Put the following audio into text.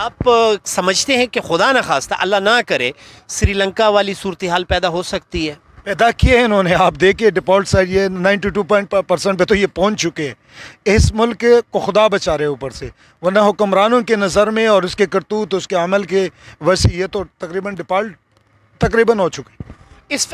आप समझते हैं कि खुदा न खास्ता अल्लाह ना करे श्रीलंका वाली सूरत हाल पैदा हो सकती है पैदा किए हैं इन्होंने आप देखिए डिफ़ॉल्ट सर ये 92 पॉइंट परसेंट पर तो ये पहुंच चुके हैं इस मुल्क को खुदा बचा रहे ऊपर से वरना हुक्मरानों के नज़र में और उसके करतूत उसके अमल के वैसे ये तो तकरीबन डिफ़ॉल्ट तकरीबन हो चुके इस